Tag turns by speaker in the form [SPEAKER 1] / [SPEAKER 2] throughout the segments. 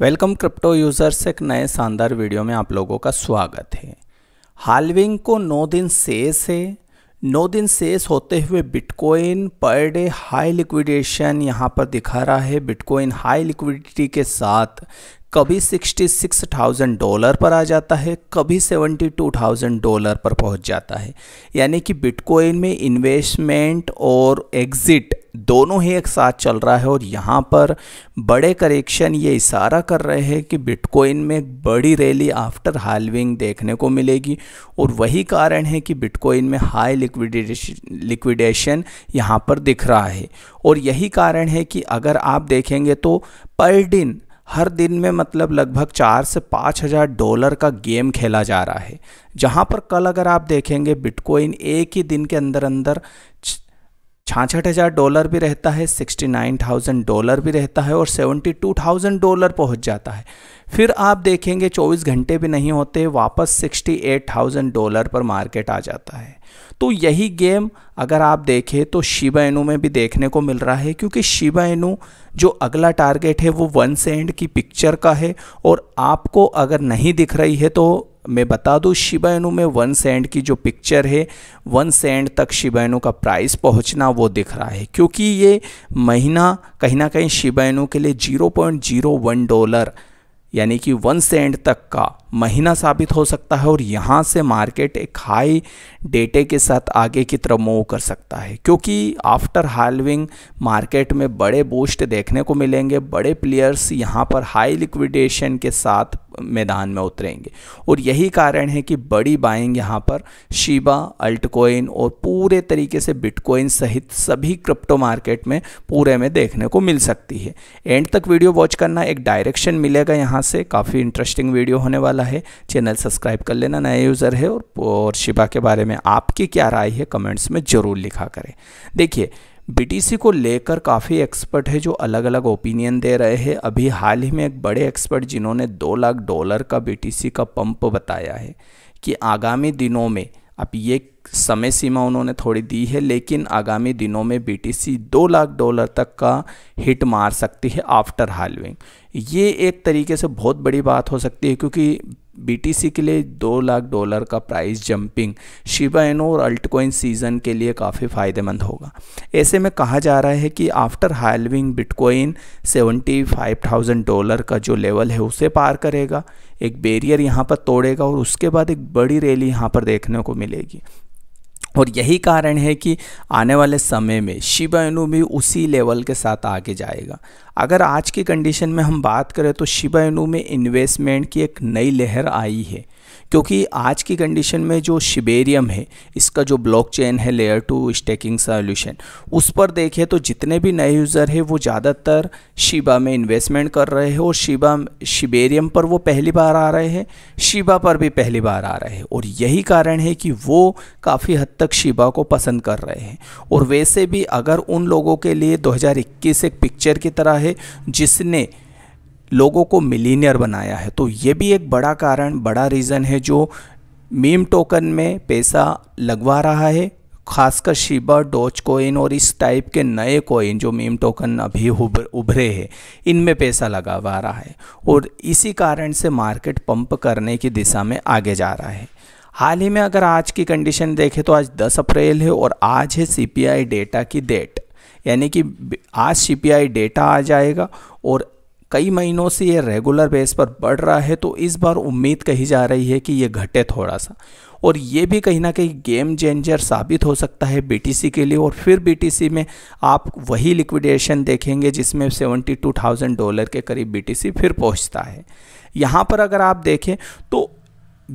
[SPEAKER 1] welcome crypto users एक नए शानदार वीडियो में आप लोगों का स्वागत है हालविंग को नौ दिन शेष है नौ दिन शेष होते हुए bitcoin per day high liquidation यहाँ पर दिखा रहा है बिटकॉइन हाई लिक्विडिटी के साथ कभी 66,000 डॉलर पर आ जाता है कभी 72,000 डॉलर पर पहुंच जाता है यानी कि बिटकॉइन में इन्वेस्टमेंट और एग्ज़िट दोनों ही एक साथ चल रहा है और यहाँ पर बड़े करेक्शन ये इशारा कर रहे हैं कि बिटकॉइन में एक बड़ी रैली आफ्टर हालविंग देखने को मिलेगी और वही कारण है कि बिटकॉइन में हाई लिक्विडेशन लिक्विडेशन यहाँ पर दिख रहा है और यही कारण है कि अगर आप देखेंगे तो पर दिन हर दिन में मतलब लगभग चार से पाँच हज़ार डॉलर का गेम खेला जा रहा है जहाँ पर कल अगर आप देखेंगे बिटकॉइन एक ही दिन के अंदर अंदर छाछठ हज़ार डॉलर भी रहता है सिक्सटी नाइन थाउजेंड डॉलर भी रहता है और सेवेंटी टू थाउजेंड डॉलर पहुँच जाता है फिर आप देखेंगे चौबीस घंटे भी नहीं होते वापस सिक्सटी एट थाउजेंड डॉलर पर मार्केट आ जाता है तो यही गेम अगर आप देखें तो शिबा इनू में भी देखने को मिल रहा है क्योंकि शिबा इनू जो अगला टारगेट है वो वन सेंड की पिक्चर का है और आपको अगर नहीं दिख रही है तो मैं बता दूँ शिबाइनू में वन सेंड की जो पिक्चर है वन सेंड तक शिबाइनू का प्राइस पहुंचना वो दिख रहा है क्योंकि ये महीना कहीं ना कहीं शिबाइनू के लिए 0.01 डॉलर यानी कि वन सेंड तक का महीना साबित हो सकता है और यहाँ से मार्केट एक हाई डेटे के साथ आगे की तरफ मूव कर सकता है क्योंकि आफ्टर हालविंग मार्केट में बड़े बूस्ट देखने को मिलेंगे बड़े प्लेयर्स यहाँ पर हाई लिक्विडेशन के साथ मैदान में उतरेंगे और यही कारण है कि बड़ी बाइंग यहाँ पर शिबा अल्टकॉइन और पूरे तरीके से बिटकॉइन सहित सभी क्रिप्टो मार्केट में पूरे में देखने को मिल सकती है एंड तक वीडियो वॉच करना एक डायरेक्शन मिलेगा यहाँ से काफ़ी इंटरेस्टिंग वीडियो होने वाला वाला है चैनल सब्सक्राइब कर लेना नया यूज़र है और, और शिबा के बारे में आपकी क्या राय है कमेंट्स में ज़रूर लिखा करें देखिए बीटीसी को लेकर काफ़ी एक्सपर्ट है जो अलग अलग ओपिनियन दे रहे हैं अभी हाल ही में एक बड़े एक्सपर्ट जिन्होंने दो लाख डॉलर का बीटीसी का पंप बताया है कि आगामी दिनों में आप ये समय सीमा उन्होंने थोड़ी दी है लेकिन आगामी दिनों में बीटीसी दो लाख डॉलर तक का हिट मार सकती है आफ्टर हालविंग ये एक तरीके से बहुत बड़ी बात हो सकती है क्योंकि बीटीसी के लिए दो लाख डॉलर का प्राइस जंपिंग शिवा एनो और अल्टकॉइन सीजन के लिए काफ़ी फ़ायदेमंद होगा ऐसे में कहा जा रहा है कि आफ्टर हालविंग बिटकॉइन 75,000 डॉलर का जो लेवल है उसे पार करेगा एक बैरियर यहाँ पर तोड़ेगा और उसके बाद एक बड़ी रैली यहाँ पर देखने को मिलेगी और यही कारण है कि आने वाले समय में शिबायनु भी उसी लेवल के साथ आगे जाएगा अगर आज की कंडीशन में हम बात करें तो शिबा में इन्वेस्टमेंट की एक नई लहर आई है क्योंकि आज की कंडीशन में जो शिबेरियम है इसका जो ब्लॉकचेन है लेयर टू स्टेकिंग सॉल्यूशन उस पर देखें तो जितने भी नए यूज़र है वो ज़्यादातर शिबा में इन्वेस्टमेंट कर रहे हैं और शिबा शिबेरियम पर वो पहली बार आ रहे हैं शिबा पर भी पहली बार आ रहे हैं और यही कारण है कि वो काफ़ी हद तक शिबा को पसंद कर रहे हैं और वैसे भी अगर उन लोगों के लिए 2021 एक पिक्चर की तरह है जिसने लोगों को मिलीनियर बनाया है तो ये भी एक बड़ा कारण बड़ा रीज़न है जो मीम टोकन में पैसा लगवा रहा है खासकर शिबा डोच कोइन और इस टाइप के नए कोइन जो मीम टोकन अभी उभरे हैं इनमें पैसा लगावा रहा है और इसी कारण से मार्केट पंप करने की दिशा में आगे जा रहा है हाल ही में अगर आज की कंडीशन देखें तो आज 10 अप्रैल है और आज है सीपीआई डेटा की डेट यानी कि आज सीपीआई डेटा आ जाएगा और कई महीनों से ये रेगुलर बेस पर बढ़ रहा है तो इस बार उम्मीद कही जा रही है कि ये घटे थोड़ा सा और ये भी कहीं ना कहीं गेम चेंजर साबित हो सकता है बीटीसी के लिए और फिर बीटीसी में आप वही लिक्विडेशन देखेंगे जिसमें सेवेंटी टू थाउजेंड डॉलर के करीब बीटीसी फिर पहुंचता है यहाँ पर अगर आप देखें तो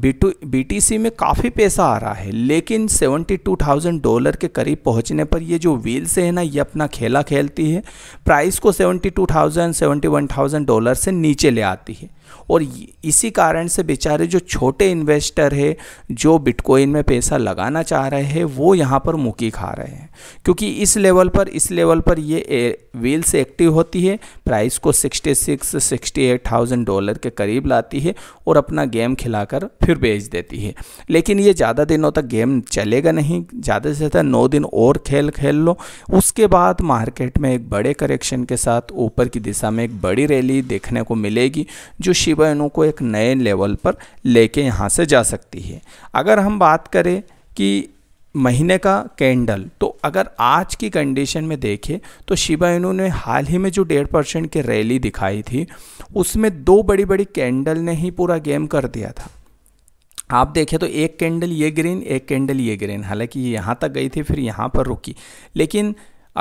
[SPEAKER 1] बी टू बी में काफ़ी पैसा आ रहा है लेकिन 72,000 डॉलर के करीब पहुंचने पर ये जो व्हील्स है ना ये अपना खेला खेलती है प्राइस को 72,000 71,000 डॉलर से नीचे ले आती है और इसी कारण से बेचारे जो छोटे इन्वेस्टर है जो बिटकॉइन में पैसा लगाना चाह रहे हैं वो यहाँ पर मुकी खा रहे हैं क्योंकि इस लेवल पर इस लेवल पर ये व्हील्स एक्टिव होती है प्राइस को 66 68,000 डॉलर के करीब लाती है और अपना गेम खिलाकर फिर बेच देती है लेकिन ये ज़्यादा दिनों तक गेम चलेगा नहीं ज़्यादा से ज़्यादा नौ दिन और खेल खेल लो उसके बाद मार्केट में एक बड़े करेक्शन के साथ ऊपर की दिशा में एक बड़ी रैली देखने को मिलेगी जो शिवा को एक नए लेवल पर लेके यहाँ से जा सकती है अगर हम बात करें कि महीने का कैंडल तो अगर आज की कंडीशन में देखें तो शिवा इन्होंने ने हाल ही में जो डेढ़ परसेंट की रैली दिखाई थी उसमें दो बड़ी बड़ी कैंडल ने ही पूरा गेम कर दिया था आप देखें तो एक कैंडल ये ग्रीन एक कैंडल ये ग्रीन हालांकि ये यहाँ तक गई थी फिर यहाँ पर रुकी लेकिन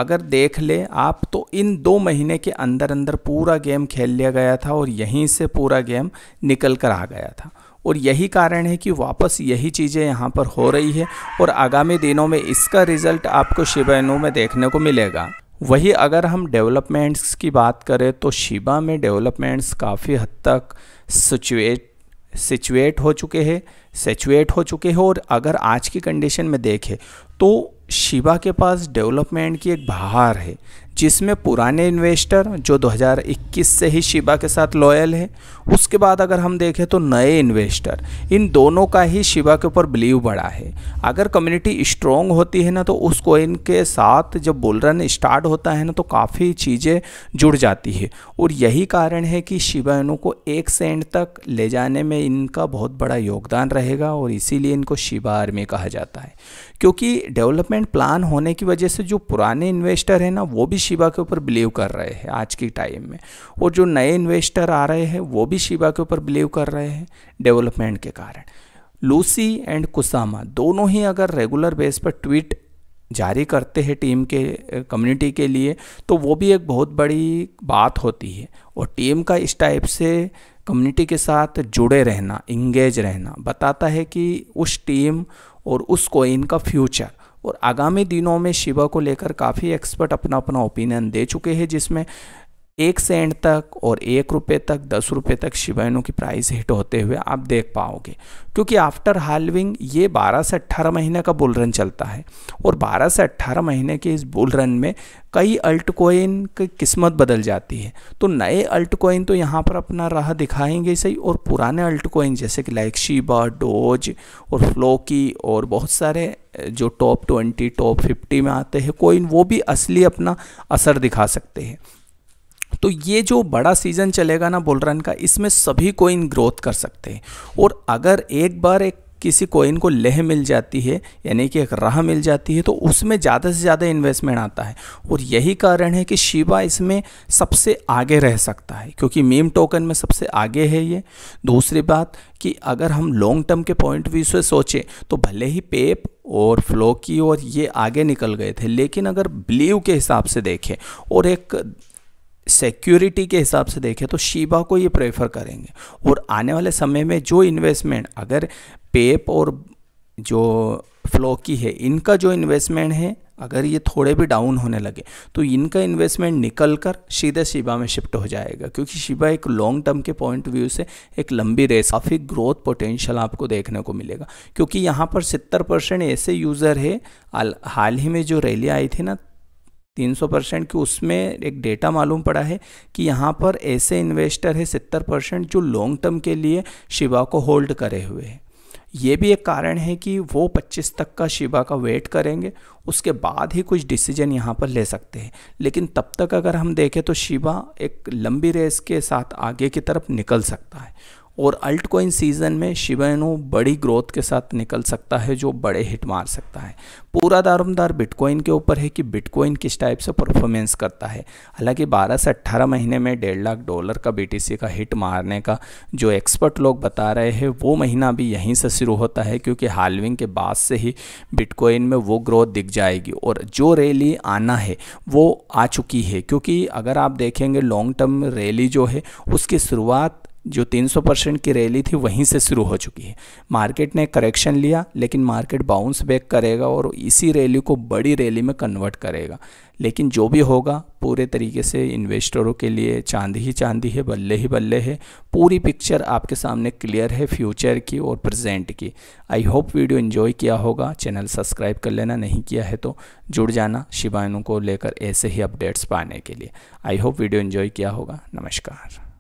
[SPEAKER 1] अगर देख ले आप तो इन दो महीने के अंदर अंदर पूरा गेम खेल लिया गया था और यहीं से पूरा गेम निकल कर आ गया था और यही कारण है कि वापस यही चीज़ें यहाँ पर हो रही है और आगामी दिनों में इसका रिज़ल्ट आपको शिबाइनू में देखने को मिलेगा वही अगर हम डेवलपमेंट्स की बात करें तो शिबा में डेवलपमेंट्स काफ़ी हद तक सिचुएट सिचुएट हो चुके हैं सेचुएट हो चुके हैं और अगर आज की कंडीशन में देखें तो शिवा के पास डेवलपमेंट की एक बहार है जिसमें पुराने इन्वेस्टर जो 2021 से ही शिवा के साथ लॉयल है उसके बाद अगर हम देखें तो नए इन्वेस्टर इन दोनों का ही शिवा के ऊपर बिलीव बढ़ा है अगर कम्युनिटी स्ट्रॉन्ग होती है ना तो उस कोइन के साथ जब बुल रन स्टार्ट होता है ना तो काफ़ी चीज़ें जुड़ जाती है और यही कारण है कि शिवा इनू को एक सेंट तक ले जाने में इनका बहुत बड़ा योगदान रहेगा और इसीलिए इनको शिवा आर्मी कहा जाता है क्योंकि डेवलपमेंट डिफरेंट प्लान होने की वजह से जो पुराने इन्वेस्टर हैं ना वो भी शिवा के ऊपर बिलीव कर रहे हैं आज के टाइम में और जो नए इन्वेस्टर आ रहे हैं वो भी शिवा के ऊपर बिलीव कर रहे हैं डेवलपमेंट के कारण लूसी एंड कुसामा दोनों ही अगर रेगुलर बेस पर ट्वीट जारी करते हैं टीम के कम्युनिटी के लिए तो वो भी एक बहुत बड़ी बात होती है और टीम का इस टाइप से कम्युनिटी के साथ जुड़े रहना इंगेज रहना बताता है कि उस टीम और उस कोइन का फ्यूचर और आगामी दिनों में शिवा को लेकर काफ़ी एक्सपर्ट अपना अपना ओपिनियन दे चुके हैं जिसमें एक सेंट तक और एक रुपये तक दस रुपये तक शिबाइनो की प्राइस हिट होते हुए आप देख पाओगे क्योंकि आफ्टर हालविंग ये 12 से 18 महीने का बुल रन चलता है और 12 से 18 महीने के इस बुल रन में कई अल्ट कोइन की किस्मत बदल जाती है तो नए अल्ट कोइन तो यहाँ पर अपना राह दिखाएंगे सही और पुराने अल्ट कोइन जैसे कि लाइक शीबा डोज और फ्लोकी और बहुत सारे जो टॉप ट्वेंटी टॉप फिफ्टी में आते हैं कोइन वो भी असली अपना असर दिखा सकते हैं तो ये जो बड़ा सीज़न चलेगा ना बुल रन का इसमें सभी कोइन ग्रोथ कर सकते हैं और अगर एक बार एक किसी कोइन को लह मिल जाती है यानी कि एक राह मिल जाती है तो उसमें ज़्यादा से ज़्यादा इन्वेस्टमेंट आता है और यही कारण है कि शिवा इसमें सबसे आगे रह सकता है क्योंकि मीम टोकन में सबसे आगे है ये दूसरी बात कि अगर हम लॉन्ग टर्म के पॉइंट व्यू से सोचें तो भले ही पेप और फ्लो की और ये आगे निकल गए थे लेकिन अगर ब्लीव के हिसाब से देखें और एक सिक्योरिटी के हिसाब से देखें तो शिबा को ये प्रेफर करेंगे और आने वाले समय में जो इन्वेस्टमेंट अगर पेप और जो फ्लोकी है इनका जो इन्वेस्टमेंट है अगर ये थोड़े भी डाउन होने लगे तो इनका इन्वेस्टमेंट निकल कर सीधे शिबा में शिफ्ट हो जाएगा क्योंकि शिबा एक लॉन्ग टर्म के पॉइंट व्यू से एक लंबी रेस काफ़ी ग्रोथ पोटेंशियल आपको देखने को मिलेगा क्योंकि यहाँ पर 70 परसेंट ऐसे यूज़र है हाल ही में जो रैली आई थी ना 300 परसेंट कि उसमें एक डेटा मालूम पड़ा है कि यहाँ पर ऐसे इन्वेस्टर है 70 परसेंट जो लॉन्ग टर्म के लिए शिवा को होल्ड करे हुए हैं ये भी एक कारण है कि वो 25 तक का शिवा का वेट करेंगे उसके बाद ही कुछ डिसीजन यहाँ पर ले सकते हैं लेकिन तब तक अगर हम देखें तो शिवा एक लंबी रेस के साथ आगे की तरफ निकल सकता है और अल्ट कोइन सीज़न में शिबाइनो बड़ी ग्रोथ के साथ निकल सकता है जो बड़े हिट मार सकता है पूरा दारोमदार बिटकॉइन के ऊपर है कि बिटकॉइन किस टाइप से परफॉर्मेंस करता है हालांकि 12 से 18 महीने में डेढ़ लाख डॉलर का बीटीसी का हिट मारने का जो एक्सपर्ट लोग बता रहे हैं वो महीना भी यहीं से शुरू होता है क्योंकि हालविंग के बाद से ही बिटकॉइन में वो ग्रोथ दिख जाएगी और जो रैली आना है वो आ चुकी है क्योंकि अगर आप देखेंगे लॉन्ग टर्म रैली जो है उसकी शुरुआत जो 300 परसेंट की रैली थी वहीं से शुरू हो चुकी है मार्केट ने करेक्शन लिया लेकिन मार्केट बाउंस बैक करेगा और इसी रैली को बड़ी रैली में कन्वर्ट करेगा लेकिन जो भी होगा पूरे तरीके से इन्वेस्टरों के लिए चांदी ही चांदी है बल्ले ही बल्ले है पूरी पिक्चर आपके सामने क्लियर है फ्यूचर की और प्रेजेंट की आई होप वीडियो इन्जॉय किया होगा चैनल सब्सक्राइब कर लेना नहीं किया है तो जुड़ जाना शिवानों को लेकर ऐसे ही अपडेट्स पाने के लिए आई होप वीडियो इन्जॉय किया होगा नमस्कार